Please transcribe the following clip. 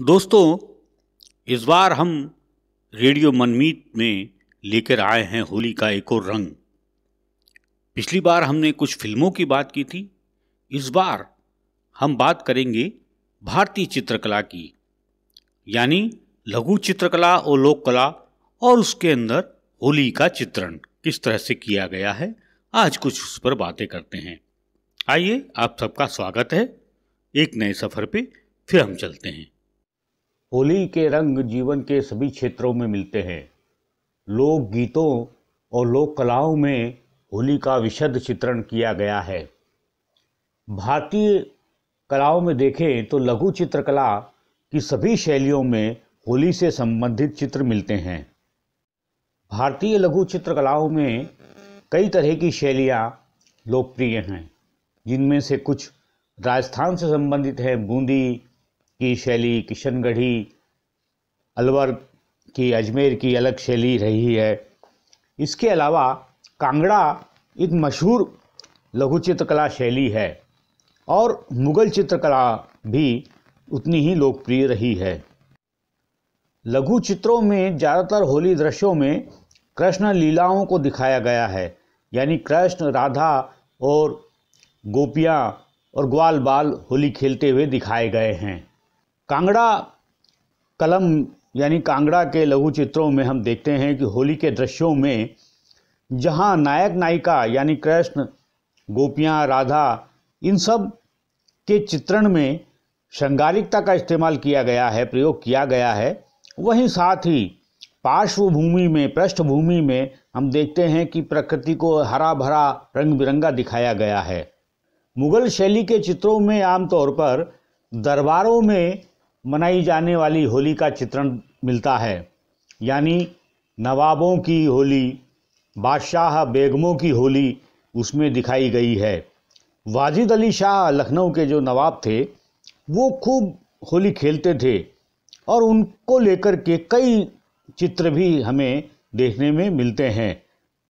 दोस्तों इस बार हम रेडियो मनमीत में लेकर आए हैं होली का एक और रंग पिछली बार हमने कुछ फिल्मों की बात की थी इस बार हम बात करेंगे भारतीय चित्रकला की यानी लघु चित्रकला और लोक कला और उसके अंदर होली का चित्रण किस तरह से किया गया है आज कुछ उस पर बातें करते हैं आइए आप सबका स्वागत है एक नए सफ़र पे फिर हम चलते हैं होली के रंग जीवन के सभी क्षेत्रों में मिलते हैं लोक गीतों और लोक कलाओं में होली का विशद चित्रण किया गया है भारतीय कलाओं में देखें तो लघु चित्रकला की सभी शैलियों में होली से संबंधित चित्र मिलते हैं भारतीय लघु चित्रकलाओं में कई तरह की शैलियाँ लोकप्रिय हैं जिनमें से कुछ राजस्थान से संबंधित हैं बूंदी की शैली किशनगढ़ी अलवर की अजमेर की अलग शैली रही है इसके अलावा कांगड़ा एक मशहूर लघु चित्रकला शैली है और मुग़ल चित्रकला भी उतनी ही लोकप्रिय रही है लघु चित्रों में ज़्यादातर होली दृश्यों में कृष्ण लीलाओं को दिखाया गया है यानी कृष्ण राधा और गोपियाँ और ग्वाल बाल होली खेलते हुए दिखाए गए हैं कांगड़ा कलम यानी कांगड़ा के लघु चित्रों में हम देखते हैं कि होली के दृश्यों में जहाँ नायक नायिका यानी कृष्ण गोपियाँ राधा इन सब के चित्रण में श्रृंगारिकता का इस्तेमाल किया गया है प्रयोग किया गया है वहीं साथ ही पार्श्वभूमि में पृष्ठभूमि में हम देखते हैं कि प्रकृति को हरा भरा रंग बिरंगा दिखाया गया है मुगल शैली के चित्रों में आमतौर पर दरबारों में मनाई जाने वाली होली का चित्रण मिलता है यानी नवाबों की होली बादशाह बेगमों की होली उसमें दिखाई गई है वाजिद अली शाह लखनऊ के जो नवाब थे वो खूब होली खेलते थे और उनको लेकर के कई चित्र भी हमें देखने में मिलते हैं